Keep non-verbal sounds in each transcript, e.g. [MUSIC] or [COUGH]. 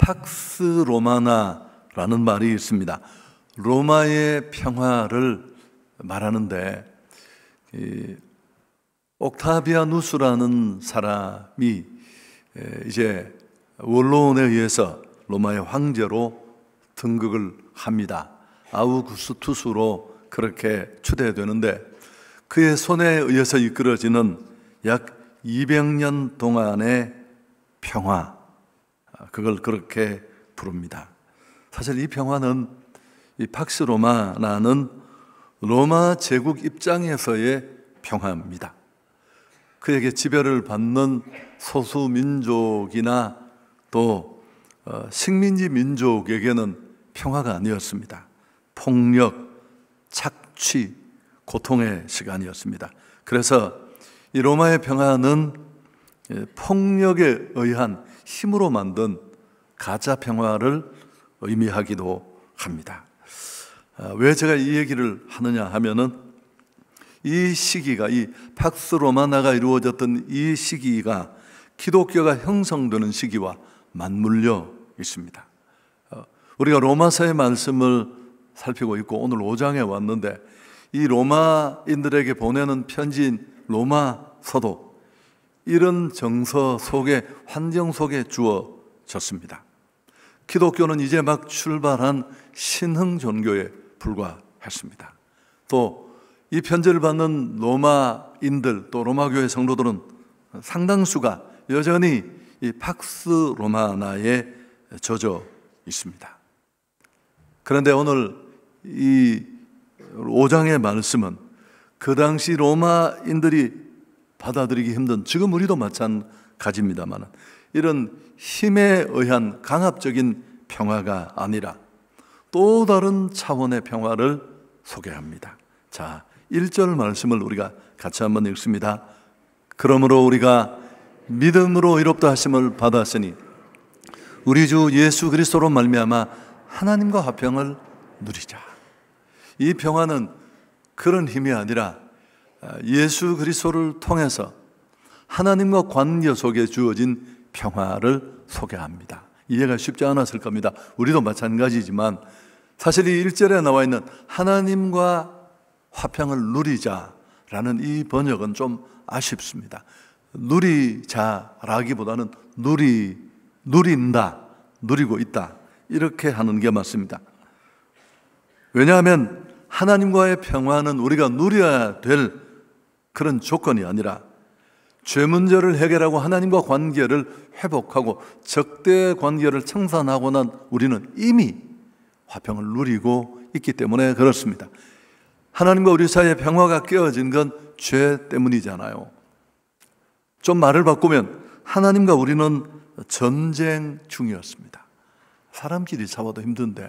팍스 로마나라는 말이 있습니다. 로마의 평화를 말하는데 옥타비아누스라는 사람이 이제 원론에 의해서 로마의 황제로 등극을 합니다. 아우구스투스로 그렇게 추대되는데 그의 손에 의해서 이끌어지는 약 200년 동안의 평화 그걸 그렇게 부릅니다. 사실 이 평화는 이 팍스 로마라는 로마 제국 입장에서의 평화입니다. 그에게 지배를 받는 소수 민족이나 또 어, 식민지 민족에게는 평화가 아니었습니다. 폭력, 착취, 고통의 시간이었습니다. 그래서 이 로마의 평화는 예, 폭력에 의한 힘으로 만든 가짜 평화를 의미하기도 합니다. 아, 왜 제가 이 얘기를 하느냐 하면은 이 시기가 이 팍스 로마나가 이루어졌던 이 시기가 기독교가 형성되는 시기와 맞물려 있습니다. 아, 우리가 로마서의 말씀을 살피고 있고 오늘 5장에 왔는데 이 로마인들에게 보내는 편지인 로마서도 이런 정서 속에 환경 속에 주어졌습니다. 기독교는 이제 막 출발한 신흥 종교에 불과했습니다. 또 이 편지를 받는 로마인들 또 로마교회 성도들은 상당수가 여전히 이 팍스 로마나에 젖어 있습니다. 그런데 오늘 이 5장의 말씀은 그 당시 로마인들이 받아들이기 힘든 지금 우리도 마찬가지입니다만 이런 힘에 의한 강압적인 평화가 아니라 또 다른 차원의 평화를 소개합니다. 자, 1절 말씀을 우리가 같이 한번 읽습니다. 그러므로 우리가 믿음으로 의롭다 하심을 받았으니 우리 주 예수 그리스도로 말미암아 하나님과 화평을 누리자. 이 평화는 그런 힘이 아니라 아, 예수 그리스도를 통해서 하나님과 관계 속에 주어진 평화를 소개합니다. 이해가 쉽지 않았을 겁니다. 우리도 마찬가지지만 사실 이 1절에 나와 있는 하나님과 화평을 누리자라는 이 번역은 좀 아쉽습니다. 누리자라기보다는 누리, 누린다, 누리고 있다. 이렇게 하는 게 맞습니다. 왜냐하면 하나님과의 평화는 우리가 누려야 될 그런 조건이 아니라 죄 문제를 해결하고 하나님과 관계를 회복하고 적대 관계를 청산하고 난 우리는 이미 화평을 누리고 있기 때문에 그렇습니다. 하나님과 우리 사이에 평화가 깨어진 건 죄 때문이잖아요. 좀 말을 바꾸면 하나님과 우리는 전쟁 중이었습니다. 사람끼리 잡아도 힘든데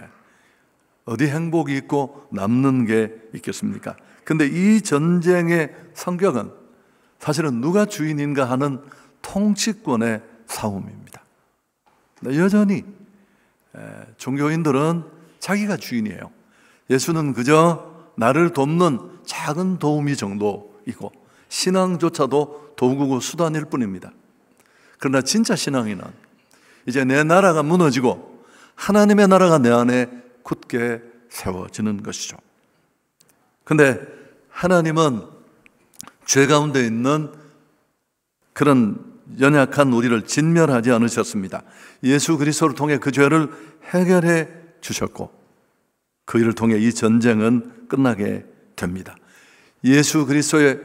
어디 행복이 있고 남는 게 있겠습니까? 근데 이 전쟁의 성격은 사실은 누가 주인인가 하는 통치권의 싸움입니다. 여전히 종교인들은 자기가 주인이에요. 예수는 그저 나를 돕는 작은 도우미 정도이고 신앙조차도 도구고 수단일 뿐입니다. 그러나 진짜 신앙인은 이제 내 나라가 무너지고 하나님의 나라가 내 안에 굳게 세워지는 것이죠. 근데 하나님은 죄 가운데 있는 그런 연약한 우리를 진멸하지 않으셨습니다. 예수 그리스도를 통해 그 죄를 해결해 주셨고 그 일을 통해 이 전쟁은 끝나게 됩니다. 예수 그리스도의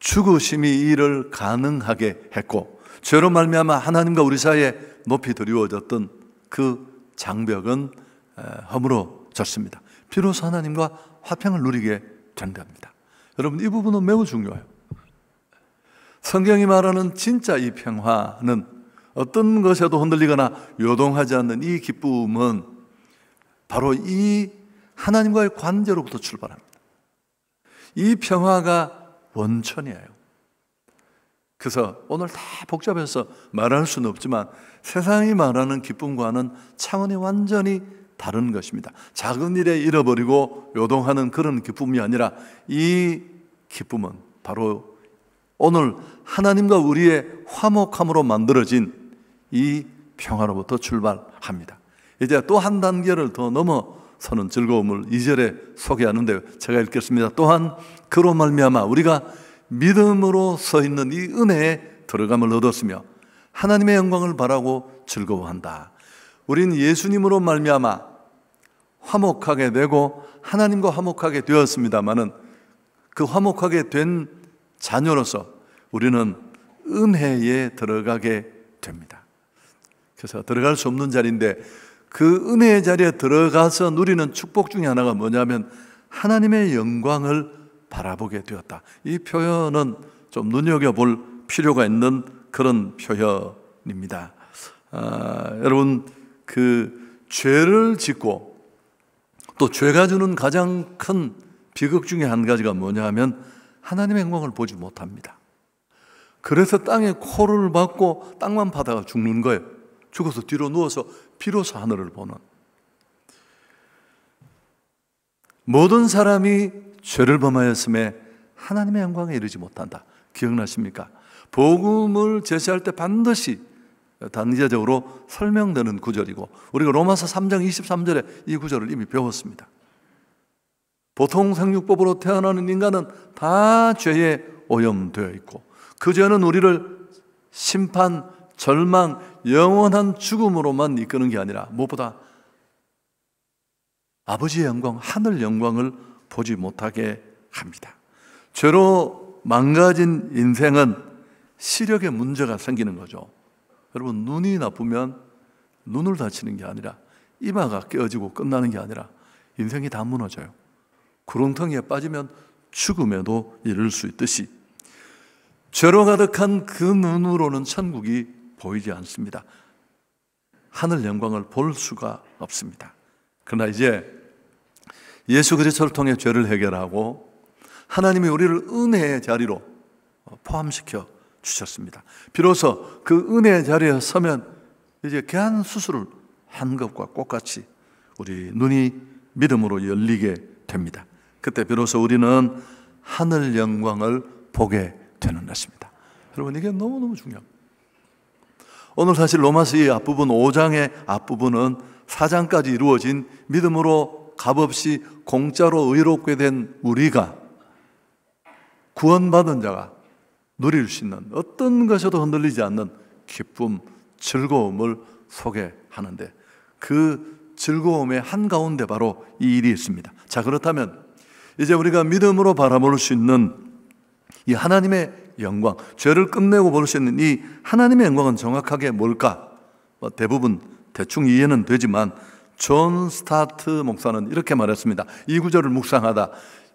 죽으심이 이 일을 가능하게 했고 죄로 말미암아 하나님과 우리 사이에 높이 드리워졌던 그 장벽은 허물어졌습니다. 비로소 하나님과 화평을 누리게 장담합니다. 여러분 이 부분은 매우 중요해요. 성경이 말하는 진짜 이 평화는 어떤 것에도 흔들리거나 요동하지 않는 이 기쁨은 바로 이 하나님과의 관계로부터 출발합니다. 이 평화가 원천이에요. 그래서 오늘 다 복잡해서 말할 수는 없지만 세상이 말하는 기쁨과는 차원이 완전히 다른 것입니다. 작은 일에 잃어버리고 요동하는 그런 기쁨이 아니라 이 기쁨은 바로 오늘 하나님과 우리의 화목함으로 만들어진 이 평화로부터 출발합니다. 이제 또 한 단계를 더 넘어서는 즐거움을 이절에 소개하는데요. 제가 읽겠습니다. 또한 그로 말미암아 우리가 믿음으로 서 있는 이 은혜에 들어감을 얻었으며 하나님의 영광을 바라고 즐거워한다. 우리는 예수님으로 말미암아 화목하게 되고 하나님과 화목하게 되었습니다마는 그 화목하게 된 자녀로서 우리는 은혜에 들어가게 됩니다. 그래서 들어갈 수 없는 자리인데 그 은혜의 자리에 들어가서 누리는 축복 중에 하나가 뭐냐면 하나님의 영광을 바라보게 되었다. 이 표현은 좀 눈여겨볼 필요가 있는 그런 표현입니다. 아, 여러분 그 죄를 짓고 또 죄가 주는 가장 큰 비극 중에 한 가지가 뭐냐 하면 하나님의 영광을 보지 못합니다. 그래서 땅에 코를 박고 땅만 파다가 죽는 거예요. 죽어서 뒤로 누워서 비로소 하늘을 보는. 모든 사람이 죄를 범하였음에 하나님의 영광에 이르지 못한다. 기억나십니까? 복음을 제시할 때 반드시 단제적으로 설명되는 구절이고 우리가 로마서 3장 23절에 이 구절을 이미 배웠습니다. 보통 생육법으로 태어나는 인간은 다 죄에 오염되어 있고 그 죄는 우리를 심판, 절망, 영원한 죽음으로만 이끄는 게 아니라 무엇보다 아버지의 영광, 하늘 영광을 보지 못하게 합니다. 죄로 망가진 인생은 시력에 문제가 생기는 거죠. 여러분 눈이 나쁘면 눈을 다치는 게 아니라 이마가 깨어지고 끝나는 게 아니라 인생이 다 무너져요. 구렁텅이에 빠지면 죽음에도 이를 수 있듯이 죄로 가득한 그 눈으로는 천국이 보이지 않습니다. 하늘 영광을 볼 수가 없습니다. 그러나 이제 예수 그리스도를 통해 죄를 해결하고 하나님이 우리를 은혜의 자리로 포함시켜 주셨습니다. 비로소 그 은혜의 자리에 서면 이제 개한 수술을 한 것과 똑같이 우리 눈이 믿음으로 열리게 됩니다. 그때 비로소 우리는 하늘 영광을 보게 되는 것입니다. 여러분 이게 너무너무 중요합니다. 오늘 사실 로마서 의 앞부분 5장의 앞부분은 4장까지 이루어진 믿음으로 값없이 공짜로 의롭게 된 우리가 구원받은 자가 누릴 수 있는 어떤 것에도 흔들리지 않는 기쁨, 즐거움을 소개하는데 그 즐거움의 한가운데 바로 이 일이 있습니다. 자, 그렇다면 이제 우리가 믿음으로 바라볼 수 있는 이 하나님의 영광, 죄를 끝내고 볼 수 있는 이 하나님의 영광은 정확하게 뭘까? 뭐 대부분 대충 이해는 되지만 존 스타트 목사는 이렇게 말했습니다. 이 구절을 묵상하다.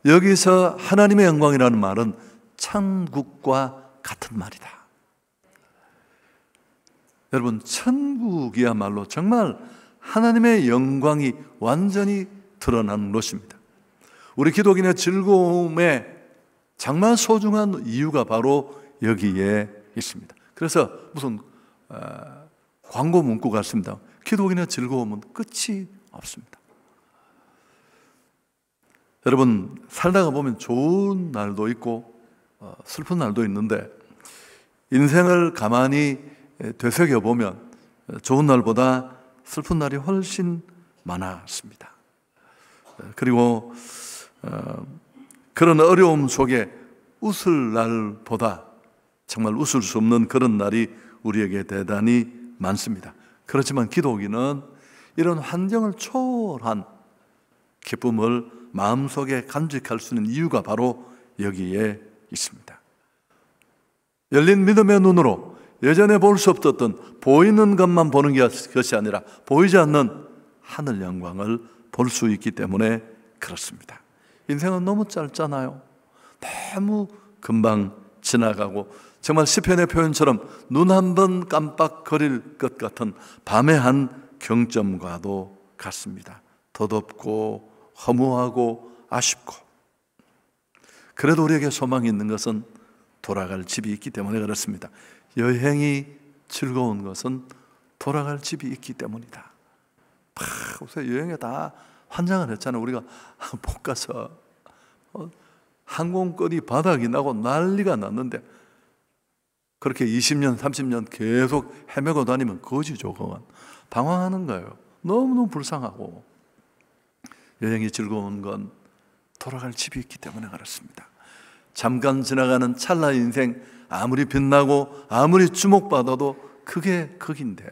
여기서 하나님의 영광이라는 말은 천국과 같은 말이다. 여러분, 천국이야말로 정말 하나님의 영광이 완전히 드러나는 곳입니다. 우리 기독인의 즐거움의 정말 소중한 이유가 바로 여기에 있습니다. 그래서 무슨 어, 광고 문구 같습니다. 기독인의 즐거움은 끝이 없습니다. 여러분 살다가 보면 좋은 날도 있고 어, 슬픈 날도 있는데 인생을 가만히 되새겨 보면 좋은 날보다 슬픈 날이 훨씬 많았습니다. 그리고 어, 그런 어려움 속에 웃을 날보다 정말 웃을 수 없는 그런 날이 우리에게 대단히 많습니다. 그렇지만 기도기는 이런 환경을 초월한 기쁨을 마음속에 간직할 수 있는 이유가 바로 여기에 있습니다. 열린 믿음의 눈으로 예전에 볼 수 없었던 보이는 것만 보는 것이 아니라 보이지 않는 하늘 영광을 볼 수 있기 때문에 그렇습니다. 인생은 너무 짧잖아요. 너무 금방 지나가고 정말 시편의 표현처럼 눈 한 번 깜빡거릴 것 같은 밤의 한 경점과도 같습니다. 더덥고 허무하고 아쉽고 그래도 우리에게 소망이 있는 것은 돌아갈 집이 있기 때문에 그렇습니다. 여행이 즐거운 것은 돌아갈 집이 있기 때문이다. 팍, 요새 여행에 다 환장을 했잖아 우리가 못 가서 어? 항공권이 바닥이 나고 난리가 났는데 그렇게 20년, 30년 계속 헤매고 다니면 거지죠, 그건. 당황하는 거예요. 너무너무 불쌍하고. 여행이 즐거운 건 돌아갈 집이 있기 때문에 그렇습니다. 잠깐 지나가는 찰나 인생 아무리 빛나고 아무리 주목받아도 그게 극인데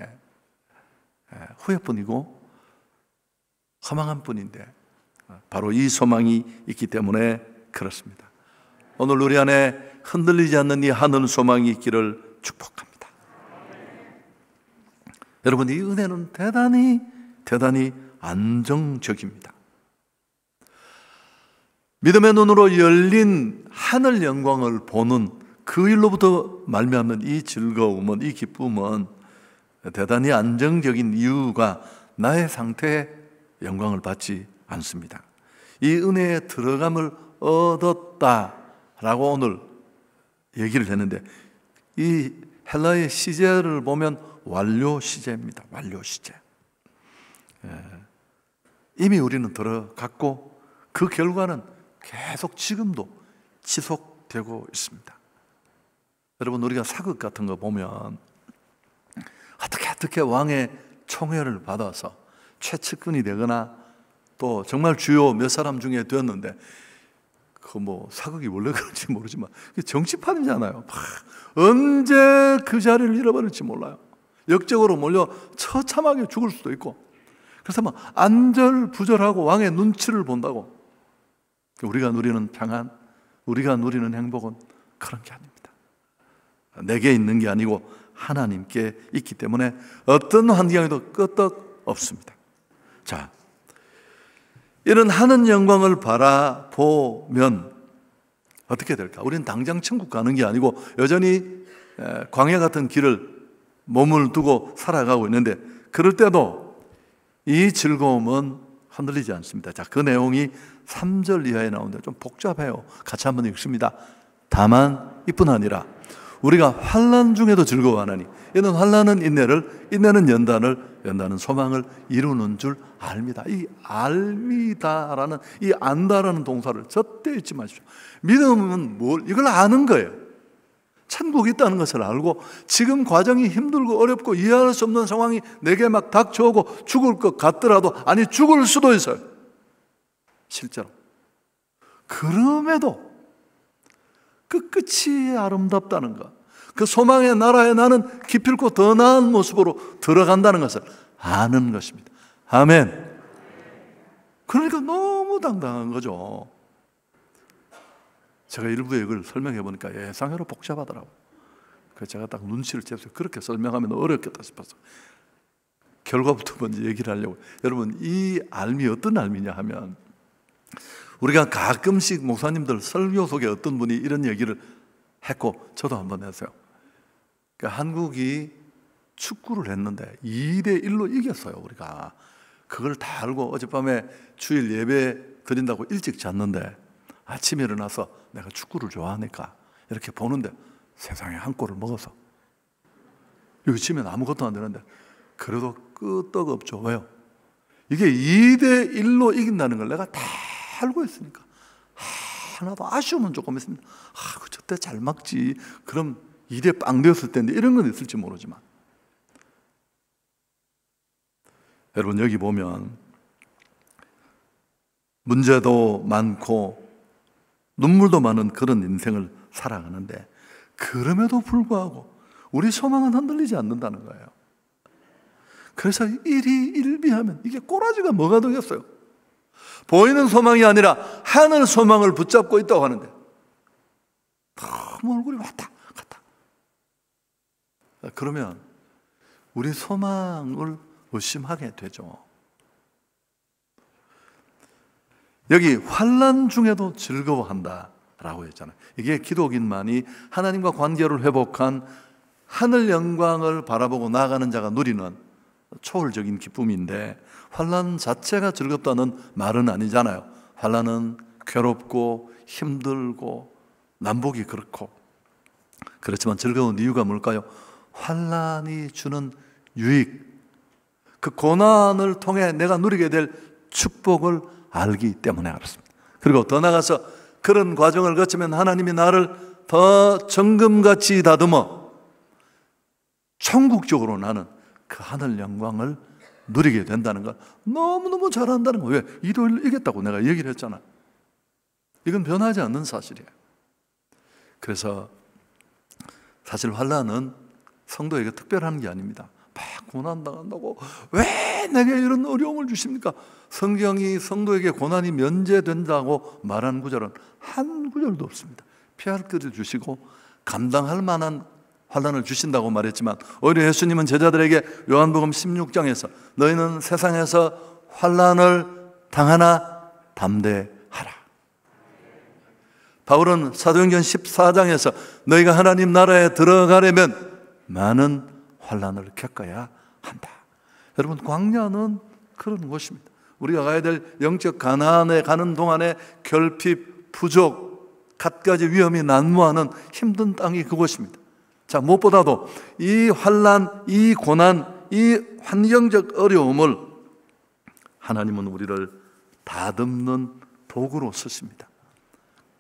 예, 후회뿐이고 허망한 뿐인데 어, 바로 이 소망이 있기 때문에 그렇습니다. 오늘 우리 안에 흔들리지 않는 이 하늘 소망이 있기를 축복합니다. 여러분 이 은혜는 대단히 대단히 안정적입니다. 믿음의 눈으로 열린 하늘 영광을 보는 그 일로부터 말미암은이 즐거움은 이 기쁨은 대단히 안정적인 이유가 나의 상태에 영광을 받지 않습니다. 이 은혜의 들어감을 얻었다라고 오늘 얘기를 했는데 이 헬라의 시제를 보면 완료 시제입니다. 완료 시제. 예. 이미 우리는 들어갔고 그 결과는 계속 지금도 지속되고 있습니다. 여러분 우리가 사극 같은 거 보면 어떻게 어떻게 왕의 총애를 받아서 최측근이 되거나 또 정말 주요 몇 사람 중에 되었는데 그뭐 사극이 원래 [LAUGHS] 그런지 모르지만 정치판이잖아요. 막 언제 그 자리를 잃어버릴지 몰라요. 역적으로 몰려 처참하게 죽을 수도 있고 그래서 막 안절부절하고 왕의 눈치를 본다고 우리가 누리는 평안, 우리가 누리는 행복은 그런 게 아닙니다. 내게 있는 게 아니고 하나님께 있기 때문에 어떤 환경에도 끄떡 없습니다. 자, 이런 하는 영광을 바라보면 어떻게 될까? 우리는 당장 천국 가는 게 아니고 여전히 광야 같은 길을 몸을 두고 살아가고 있는데 그럴 때도 이 즐거움은 흔들리지 않습니다. 자, 그 내용이 3절 이하에 나오는데 좀 복잡해요. 같이 한번 읽습니다. 다만 이뿐 아니라 우리가 환란 중에도 즐거워하나니 이는 환란은 인내를 인내는 연단을 연단은 소망을 이루는 줄 알미다. 이 알미다라는 이 안다라는 동사를 절대 잊지 마십시오. 믿음은 뭘 이걸 아는 거예요. 천국이 있다는 것을 알고 지금 과정이 힘들고 어렵고 이해할 수 없는 상황이 내게 막 닥쳐오고 죽을 것 같더라도 아니 죽을 수도 있어요. 실제로. 그럼에도 끝 그 끝이 아름답다는 것. 그 소망의 나라에 나는 기필코 더 나은 모습으로 들어간다는 것을 아는 것입니다. 아멘. 그러니까 너무 당당한 거죠. 제가 일부 이걸 설명해 보니까 예상외로 복잡하더라고. 그 제가 딱 눈치를 채서 그렇게 설명하면 어렵겠다 싶어서 결과부터 먼저 얘기를 하려고. 여러분 이 알미 어떤 알미냐 하면 우리가 가끔씩 목사님들 설교 속에 어떤 분이 이런 얘기를 했고 저도 한번 했어요. 그러니까 한국이 축구를 했는데 2대 1로 이겼어요 우리가. 그걸 다 알고 어젯밤에 주일 예배 드린다고 일찍 잤는데 아침에 일어나서 내가 축구를 좋아하니까 이렇게 보는데 세상에 한 골을 먹어서 이거 치면 아무것도 안 되는데 그래도 끄떡없죠. 왜요? 이게 2대 1로 이긴다는 걸 내가 다 알고 있으니까 하나도 아쉬움은 조금 있습니다. 아, 그 저때 잘 막지. 그럼 2대 빵 되었을 텐데 이런 건 있을지 모르지만 여러분 여기 보면 문제도 많고 눈물도 많은 그런 인생을 살아가는데 그럼에도 불구하고 우리 소망은 흔들리지 않는다는 거예요. 그래서 일이 일비하면 이게 꼬라지가 뭐가 되겠어요? 보이는 소망이 아니라 하늘 소망을 붙잡고 있다고 하는데 너무 얼굴이 왔다 갔다. 그러면 우리 소망을 의심하게 되죠. 여기 환란 중에도 즐거워한다라고 했잖아요. 이게 기독인만이 하나님과 관계를 회복한 하늘 영광을 바라보고 나아가는 자가 누리는 초월적인 기쁨인데 환란 자체가 즐겁다는 말은 아니잖아요. 환란은 괴롭고 힘들고 남북이 그렇고 그렇지만 즐거운 이유가 뭘까요? 환란이 주는 유익, 그 고난을 통해 내가 누리게 될 축복을 알기 때문에 알았습니다. 그리고 더 나가서 그런 과정을 거치면 하나님이 나를 더 정금같이 다듬어 천국적으로 나는 그 하늘 영광을 누리게 된다는 걸 너무너무 잘한다는 거예요. 왜? 일요일 이겼다고 내가 얘기를 했잖아. 이건 변하지 않는 사실이에요. 그래서 사실 환란은 성도에게 특별한 게 아닙니다. 고난당한다고 왜 내게 이런 어려움을 주십니까? 성경이 성도에게 고난이 면제된다고 말하 구절은 한 구절도 없습니다. 피할 것을 주시고 감당할 만한 환란을 주신다고 말했지만 오히려 예수님은 제자들에게 요한복음 16장에서 너희는 세상에서 환란을 당하나 담대하라. 바울은 사도행전 14장에서 너희가 하나님 나라에 들어가려면 많은 환란을 겪어야 한다. 여러분 광야는 그런 곳입니다. 우리가 가야 될 영적 가난에 가는 동안에 결핍, 부족, 갖가지 위험이 난무하는 힘든 땅이 그곳입니다. 자 무엇보다도 이 환란, 이 고난, 이 환경적 어려움을 하나님은 우리를 다듬는 도구로 쓰십니다.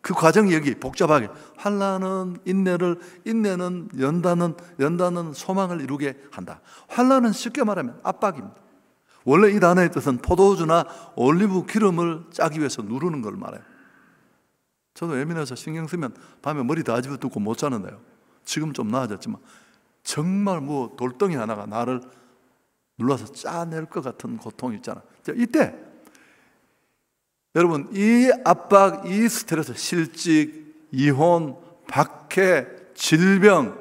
그 과정이 여기 복잡하게 환란은 인내를 인내는 연단은 연단은 소망을 이루게 한다. 환란은 쉽게 말하면 압박입니다. 원래 이 단어의 뜻은 포도주나 올리브 기름을 짜기 위해서 누르는 걸 말해요. 저도 예민해서 신경 쓰면 밤에 머리 다 집어뜯고 못 자는데요. 지금 좀 나아졌지만 정말 뭐 돌덩이 하나가 나를 눌러서 짜낼 것 같은 고통이 있잖아. 이때 여러분, 이 압박, 이 스트레스, 실직, 이혼, 박해, 질병,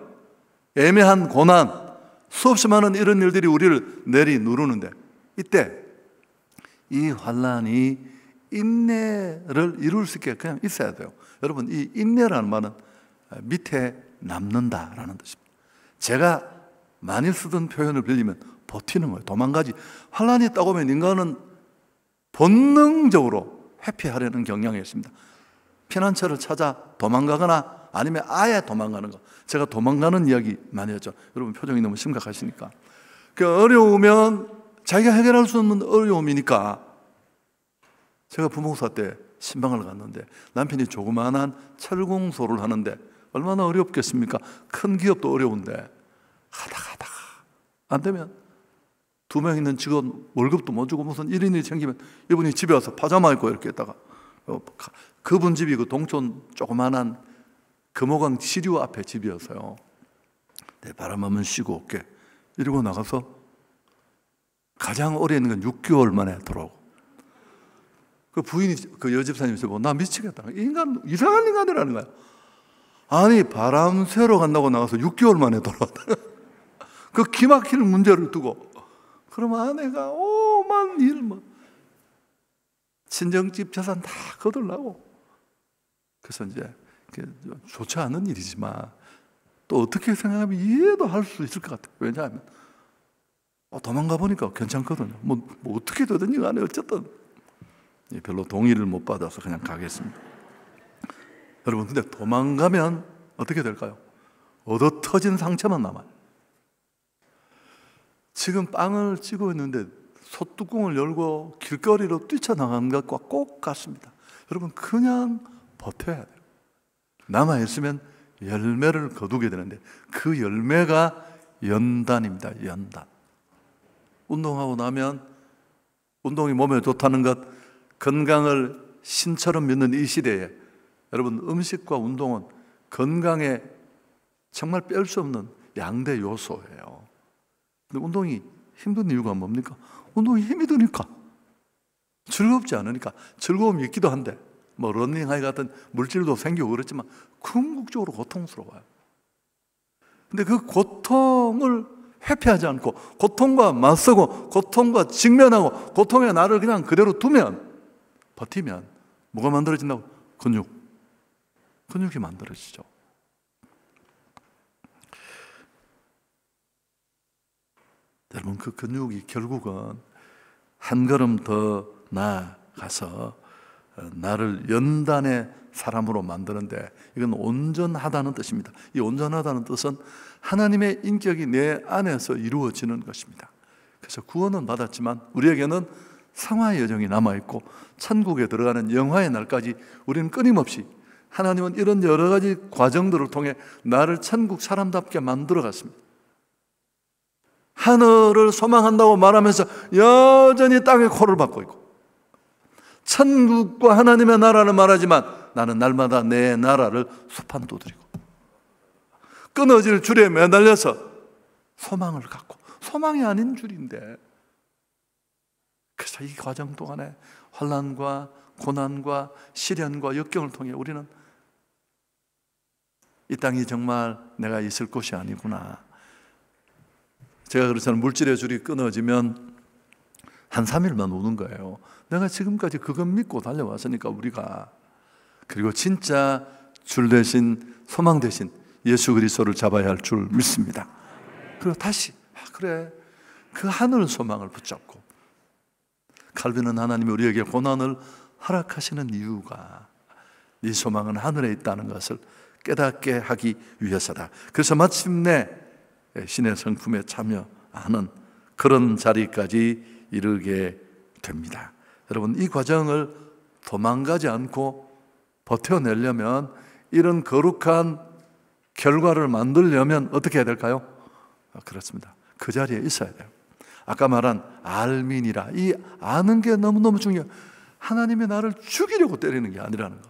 애매한 고난, 수없이 많은 이런 일들이 우리를 내리 누르는데 이때 이 환란이 인내를 이룰 수 있게 그냥 있어야 돼요. 여러분, 이 인내라는 말은 밑에 남는다라는 뜻입니다. 제가 많이 쓰던 표현을 빌리면 버티는 거예요. 도망가지. 환란이 있다고하면 인간은 본능적으로 회피하려는 경향이었습니다. 피난처를 찾아 도망가거나 아니면 아예 도망가는 거. 제가 도망가는 이야기 많이 했죠. 여러분 표정이 너무 심각하시니까. 그 어려우면 자기가 해결할 수 없는 어려움이니까 제가 부목사 때 신방을 갔는데 남편이 조그만한 철공소를 하는데 얼마나 어렵겠습니까? 큰 기업도 어려운데 하다가 하다가 안 되면 두명 있는 직원 월급도 못 주고 무슨 1인이 챙기면 이분이 집에 와서 파자마 입고 이렇게 있다가 어, 그분 집이 그 동촌 조그만한 금호강 치료 앞에 집이었어요내 바람 한번 쉬고 올게. 이러고 나가서 가장 오래 있는 건 6개월 만에 돌아오고. 그 부인이, 그 여집사님이 고나 미치겠다. 인간, 이상한 인간이라는 거야. 아니, 바람 새로 간다고 나가서 6개월 만에 돌아왔다. [LAUGHS] 그 기막히는 문제를 두고 그럼 아내가 오만 일, 뭐. 친정집 재산 다 거둘라고. 그래서 이제 좋지 않은 일이지만 또 어떻게 생각하면 이해도 할 수 있을 것 같아요. 왜냐하면 어, 도망가 보니까 괜찮거든요. 뭐, 뭐 어떻게 되든지 간에 어쨌든 예, 별로 동의를 못 받아서 그냥 가겠습니다. 여러분 근데 도망가면 어떻게 될까요? 얻어 터진 상처만 남아요. 지금 빵을 찍고 있는데 솥뚜껑을 열고 길거리로 뛰쳐나간 것과 꼭 같습니다. 여러분 그냥 버텨야 돼요. 남아 있으면 열매를 거두게 되는데 그 열매가 연단입니다. 연단. 운동하고 나면 운동이 몸에 좋다는 것 건강을 신처럼 믿는 이 시대에 여러분 음식과 운동은 건강에 정말 뺄 수 없는 양대 요소예요. 근데 운동이 힘든 이유가 뭡니까? 운동이 힘이 드니까. 즐겁지 않으니까. 즐거움이 있기도 한데, 뭐, 런닝하이 같은 물질도 생기고 그렇지만, 궁극적으로 고통스러워요. 근데 그 고통을 회피하지 않고, 고통과 맞서고, 고통과 직면하고, 고통의 나를 그냥 그대로 두면, 버티면, 뭐가 만들어진다고? 근육. 근육이 만들어지죠. 여러분 그 근육이 결국은 한 걸음 더 나아가서 어, 나를 연단의 사람으로 만드는데 이건 온전하다는 뜻입니다. 이 온전하다는 뜻은 하나님의 인격이 내 안에서 이루어지는 것입니다. 그래서 구원은 받았지만 우리에게는 상화의 여정이 남아 있고 천국에 들어가는 영화의 날까지 우리는 끊임없이 하나님은 이런 여러 가지 과정들을 통해 나를 천국 사람답게 만들어 갔습니다. 하늘을 소망한다고 말하면서 여전히 땅에 코를 박고 있고 천국과 하나님의 나라를 말하지만 나는 날마다 내 나라를 수판 도드리고 끊어질 줄에 매달려서 소망을 갖고 소망이 아닌 줄인데 그래서 이 과정 동안에 환란과 고난과 시련과 역경을 통해 우리는 이 땅이 정말 내가 있을 곳이 아니구나 제가 그렇잖아요. 물질의 줄이 끊어지면 한 3일만 우는 거예요. 내가 지금까지 그것 믿고 달려왔으니까 우리가 그리고 진짜 줄 대신 소망 대신 예수 그리스도를 잡아야 할 줄 믿습니다. 그리고 다시 아 그래 그 하늘 소망을 붙잡고 칼빈은 하나님이 우리에게 고난을 허락하시는 이유가 네 소망은 하늘에 있다는 것을 깨닫게 하기 위해서다. 그래서 마침내 예, 신의 성품에 참여하는 그런 자리까지 이르게 됩니다. 여러분, 이 과정을 도망가지 않고 버텨내려면 이런 거룩한 결과를 만들려면 어떻게 해야 될까요? 아, 그렇습니다. 그 자리에 있어야 돼요. 아까 말한 알민이라 이 아는 게 너무너무 중요해 하나님이 나를 죽이려고 때리는 게 아니라는 거.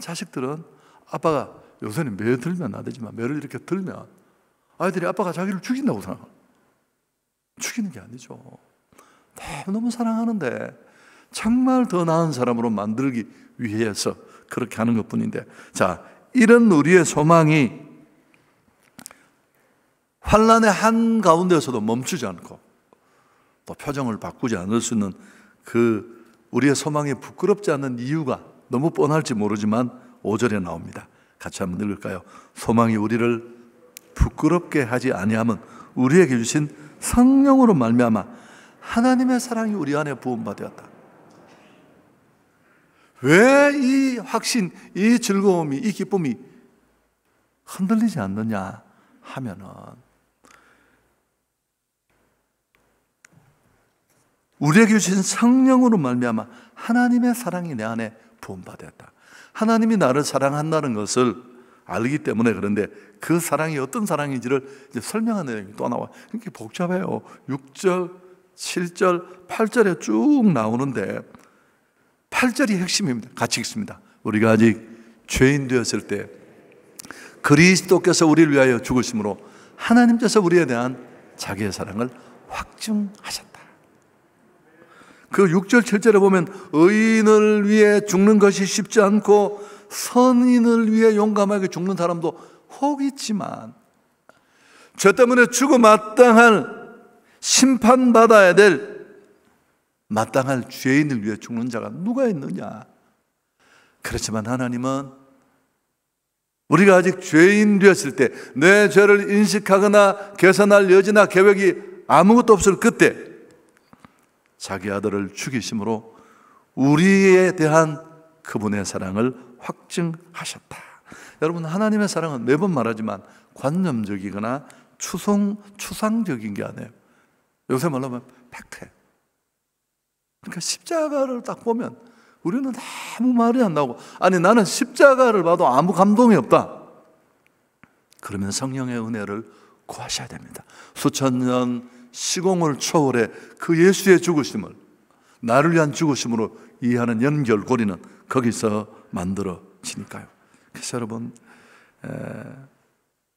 자식들은 아빠가 요새는 매 들면 안 되지만 매를 이렇게 들면 아이들이 아빠가 자기를 죽인다고 생각합니다. 죽이는 게 아니죠. 너무 사랑하는데 정말 더 나은 사람으로 만들기 위해서 그렇게 하는 것 뿐인데, 자, 이런 우리의 소망이 환란의 한 가운데서도 멈추지 않고 또 표정을 바꾸지 않을 수 있는 그 우리의 소망이 부끄럽지 않는 이유가 너무 뻔할지 모르지만 오절에 나옵니다. 같이 한번 읽을까요? 소망이 우리를 부끄럽게 하지 아니함은 우리에게 주신 성령으로 말미암아 하나님의 사랑이 우리 안에 부음받았다. 왜 이 확신, 이 즐거움이, 이 기쁨이 흔들리지 않느냐 하면은 우리에게 주신 성령으로 말미암아 하나님의 사랑이 내 안에 부음받았다. 하나님이 나를 사랑한다는 것을 알기 때문에 그런데 그 사랑이 어떤 사랑인지를 이제 설명하는 내용이 또 나와. 이렇게 복잡해요. 6절, 7절, 8절에 쭉 나오는데 8절이 핵심입니다. 같이 읽습니다. 우리가 아직 죄인 되었을 때 그리스도께서 우리를 위하여 죽으심으로 하나님께서 우리에 대한 자기의 사랑을 확증하셨다. 그 6절, 7절에 보면 의인을 위해 죽는 것이 쉽지 않고 선인을 위해 용감하게 죽는 사람도 혹 있지만 죄 때문에 죽어 마땅할 심판받아야 될 마땅할 죄인을 위해 죽는 자가 누가 있느냐? 그렇지만 하나님은 우리가 아직 죄인 되었을 때 내 죄를 인식하거나 계산할 여지나 계획이 아무것도 없을 그때 자기 아들을 죽이심으로 우리에 대한 그분의 사랑을 확증하셨다. 여러분 하나님의 사랑은 매번 말하지만 관념적이거나 추성 추상적인 게 아니에요. 요새 말 하면 팩트 그러니까 십자가를 딱 보면 우리는 아무 말이 안 나오고 아니 나는 십자가를 봐도 아무 감동이 없다. 그러면 성령의 은혜를 구하셔야 됩니다. 수천 년 시공을 초월해 그 예수의 죽으심을 나를 위한 죽으심으로 이해하는 연결고리는 거기서 만들어지니까요. 그래서 여러분, 에,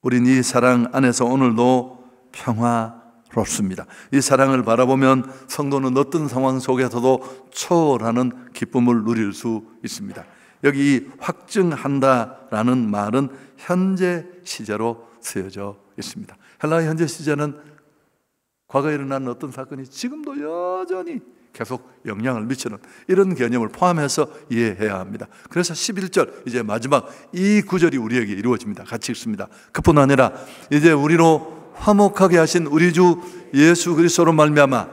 우린 이 사랑 안에서 오늘도 평화롭습니다. 이 사랑을 바라보면 성도는 어떤 상황 속에서도 초월하는 기쁨을 누릴 수 있습니다. 여기 확증한다라는 말은 현재 시제로 쓰여져 있습니다. 헬라의 현재 시제는 과거에 일어난 어떤 사건이 지금도 여전히 계속 영향을 미치는 이런 개념을 포함해서 이해해야 합니다. 그래서 11절 이제 마지막 이 구절이 우리에게 이루어집니다. 같이 읽습니다. 그뿐 아니라 이제 우리로 화목하게 하신 우리 주 예수 그리스도로 말미암아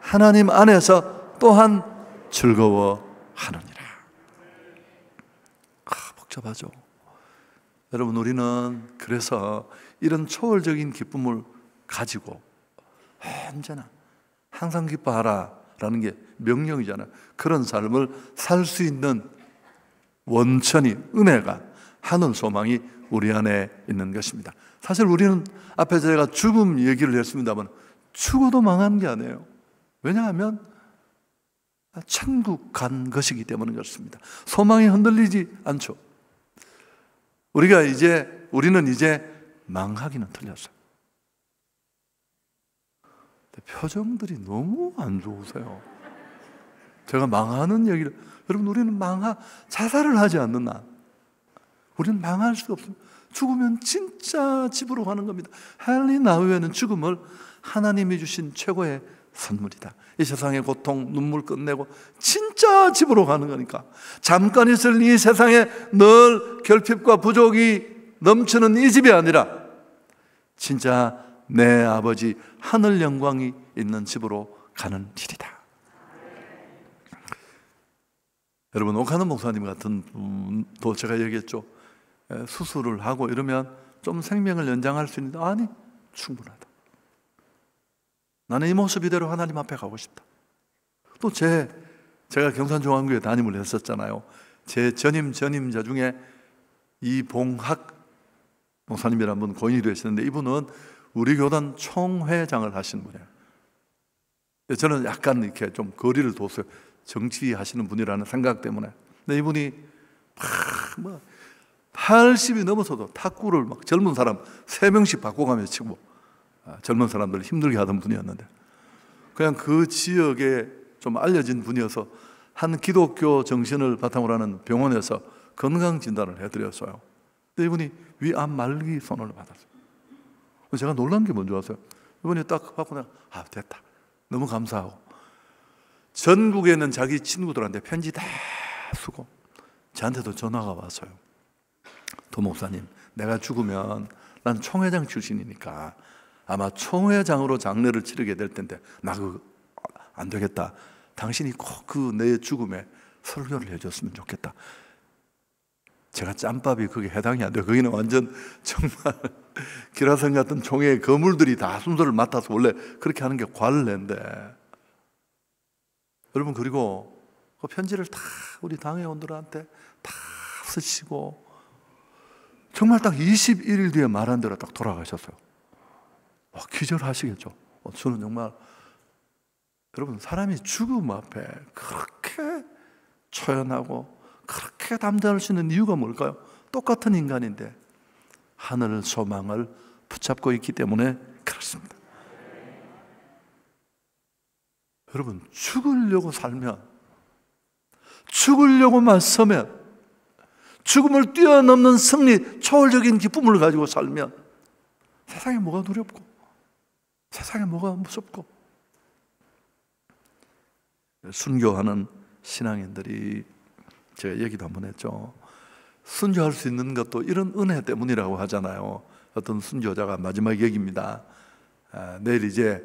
하나님 안에서 또한 즐거워하느니라. 아, 복잡하죠. 여러분 우리는 그래서 이런 초월적인 기쁨을 가지고 아, 언제나 항상 기뻐하라. 라는 게 명령이잖아요. 그런 삶을 살 수 있는 원천이, 은혜가, 하늘 소망이 우리 안에 있는 것입니다. 사실 우리는 앞에 제가 죽음 얘기를 했습니다만 죽어도 망한 게 아니에요. 왜냐하면 천국 간 것이기 때문에 그렇습니다. 소망이 흔들리지 않죠. 우리가 이제, 우리는 이제 망하기는 틀렸어요. 표정들이 너무 안 좋으세요. 제가 망하는 얘기를 여러분 우리는 망하 자살을 하지 않는 한 우리는 망할 수 없습니다. 죽으면 진짜 집으로 가는 겁니다. 헨리 나우에는 죽음을 하나님이 주신 최고의 선물이다. 이 세상의 고통, 눈물 끝내고 진짜 집으로 가는 거니까. 잠깐 있을 이 세상에 늘 결핍과 부족이 넘치는 이 집이 아니라 진짜 내 아버지 하늘 영광이 있는 집으로 가는 길이다. 여러분 오카는 목사님 같은 분도 제가 얘기했죠. 수술을 하고 이러면 좀 생명을 연장할 수 있는데 아니 충분하다. 나는 이 모습 이대로 하나님 앞에 가고 싶다. 또 제 제가 경산중앙교회 담임을 했었잖아요. 제 전임 전임자 중에 이봉학 목사님이라분 고인이 되셨는데 이분은 우리 교단 총회장을 하신 분이에요. 저는 약간 이렇게 좀 거리를 뒀어 정치하시는 분이라는 생각 때문에. 근데 이분이 막 80이 뭐 넘어서도 탁구를 막 젊은 사람 3명씩 바꿔가며 치고 아, 젊은 사람들을 힘들게 하던 분이었는데 그냥 그 지역에 좀 알려진 분이어서 한 기독교 정신을 바탕으로 하는 병원에서 건강 진단을 해드렸어요. 근데 이분이 위암 말기 선언을 받았어요. 제가 놀란 게 뭔지 아세요? 이번에 딱 받고 내가 아 됐다. 너무 감사하고 전국에 는 자기 친구들한테 편지 다 쓰고 저한테도 전화가 왔어요. 도목사님, 내가 죽으면 난 총회장 출신이니까 아마 총회장으로 장례를 치르게 될 텐데 나 그 안 되겠다. 당신이 꼭그내 죽음에 설교를 해줬으면 좋겠다. 제가 짬밥이 그게 해당이 안 돼요. 거기는 완전 정말 [LAUGHS] 기라성 같은 총의 거물들이 다 순서를 맡아서 원래 그렇게 하는 게 관례인데 여러분 그리고 그 편지를 다 우리 당의원들한테다 쓰시고 정말 딱 21일 뒤에 말한 대로 딱 돌아가셨어요. 와, 기절하시겠죠. 어, 저는 정말 여러분 사람이 죽음 앞에 그렇게 초연하고 그렇게 담대할 수 있는 이유가 뭘까요? 똑같은 인간인데 하늘 소망을 붙잡고 있기 때문에 그렇습니다. 여러분 죽으려고 살면 죽으려고 맞서면 죽음을 뛰어넘는 승리, 초월적인 기쁨을 가지고 살면 세상에 뭐가 두렵고 세상에 뭐가 무섭고 순교하는 신앙인들이 제가 얘기도 한번 했죠. 순교할 수 있는 것도 이런 은혜 때문이라고 하잖아요. 어떤 순교자가 마지막 얘기입니다. 아, 내일 이제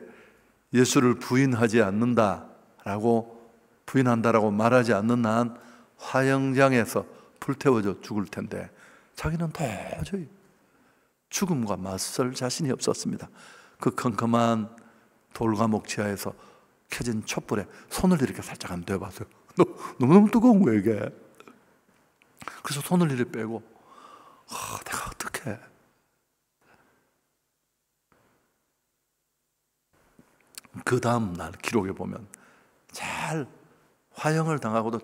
예수를 부인하지 않는다라고 부인한다라고 말하지 않는 한 화영장에서 불태워져 죽을 텐데 자기는 도저히 죽음과 맞설 자신이 없었습니다. 그 컴컴한 돌과목 지하에서 켜진 촛불에 손을 이렇게 살짝 한번 대봤어요. 너무너무 뜨거운 거예요, 이게. 그래서 손을 이리 빼고 아, 내가 어떻게 그 다음 날 기록에 보면 잘 화형을 당하고도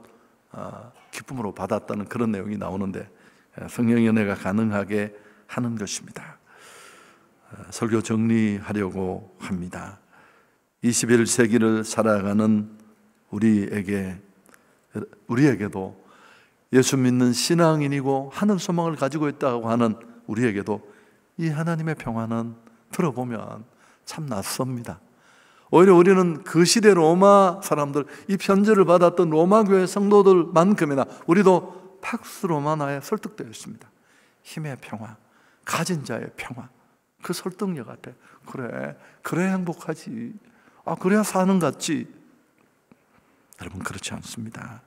아, 기쁨으로 받았다는 그런 내용이 나오는데 예, 성령 연애가 가능하게 하는 것입니다. 아, 설교 정리하려고 합니다. 21세기를 살아가는 우리에게 우리에게도 예수 믿는 신앙인이고 하늘 소망을 가지고 있다고 하는 우리에게도 이 하나님의 평화는 들어보면 참 낯섭니다. 오히려 우리는 그 시대 로마 사람들, 이 편지를 받았던 로마 교회 성도들만큼이나 우리도 팍스 로마나에 설득되었습니다. 힘의 평화, 가진 자의 평화. 그 설득력 같아. 그래, 그래야 행복하지. 아, 그래야 사는 같지. 여러분, 그렇지 않습니다.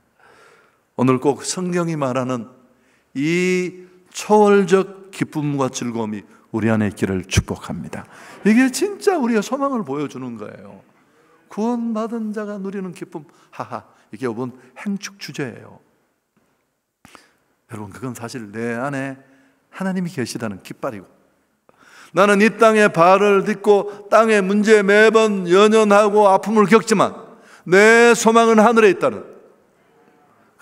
오늘 꼭 성경이 말하는 이 초월적 기쁨과 즐거움이 우리 안에 있기를 축복합니다. 이게 진짜 우리의 소망을 보여주는 거예요. 구원받은 자가 누리는 기쁨. 하하. 이게 이번 행축 주제예요. 여러분, 그건 사실 내 안에 하나님이 계시다는 깃발이고, 나는 이 땅에 발을 딛고 땅의 문제에 매번 연연하고 아픔을 겪지만, 내 소망은 하늘에 있다는,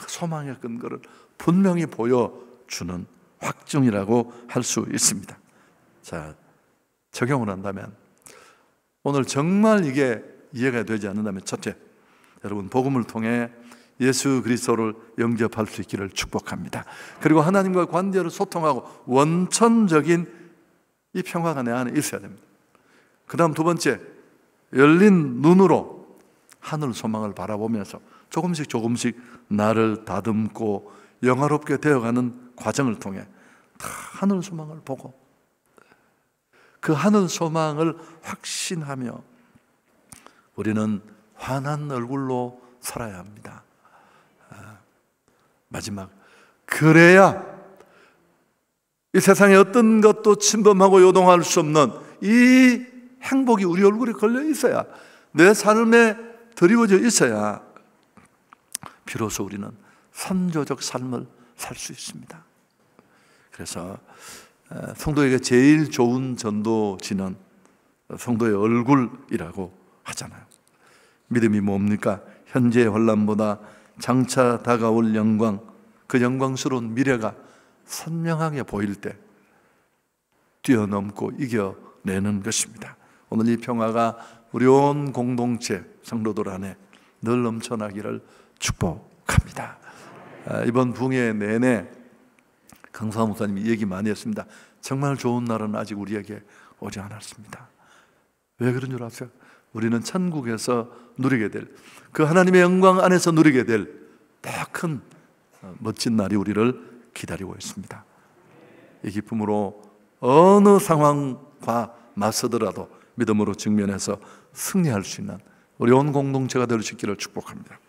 소망의 근거를 분명히 보여주는 확증이라고 할 수 있습니다. 자, 적용을 한다면, 오늘 정말 이게 이해가 되지 않는다면, 첫째, 여러분, 복음을 통해 예수 그리스도를 영접할 수 있기를 축복합니다. 그리고 하나님과 관계를 소통하고 원천적인 이 평화가 내 안에 있어야 됩니다. 그 다음 두 번째, 열린 눈으로 하늘 소망을 바라보면서 조금씩 조금씩 나를 다듬고 영화롭게 되어가는 과정을 통해 다 하늘 소망을 보고 그 하늘 소망을 확신하며 우리는 환한 얼굴로 살아야 합니다. 아, 마지막 그래야 이 세상에 어떤 것도 침범하고 요동할 수 없는 이 행복이 우리 얼굴에 걸려 있어야 내 삶에 드리워져 있어야 비로소 우리는 선조적 삶을 살 수 있습니다. 그래서 성도에게 제일 좋은 전도지는 성도의 얼굴이라고 하잖아요. 믿음이 뭡니까? 현재의 혼란보다 장차 다가올 영광, 그 영광스러운 미래가 선명하게 보일 때 뛰어넘고 이겨내는 것입니다. 오늘 이 평화가 우리 온 공동체 성도들 안에 늘 넘쳐나기를 축복합니다. 아, 이번 붕회 내내 강사 목사님이 얘기 많이 했습니다. 정말 좋은 날은 아직 우리에게 오지 않았습니다. 왜 그런 줄 아세요? 우리는 천국에서 누리게 될, 그 하나님의 영광 안에서 누리게 될더큰 어, 멋진 날이 우리를 기다리고 있습니다. 이 기쁨으로 어느 상황과 맞서더라도 믿음으로 직면해서 승리할 수 있는 우리 온 공동체가 될 수 있기를 축복합니다.